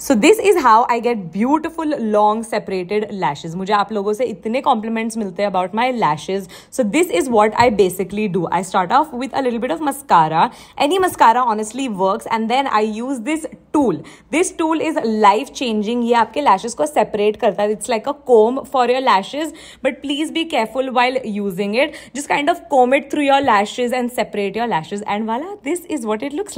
so this is how I get beautiful long separated lashes मुझे आप लोगों से इतने कॉम्प्लीमेंट्स मिलते हैं about my lashes so this is what I basically do I start off with a little bit of mascara any mascara honestly work and then I use this tool this tool is life changing ये आपके lashes को separate करता है it's like a comb for your lashes but please be careful while using it जिस kind of comb it through your lashes and separate your lashes and वाला this is what it looks like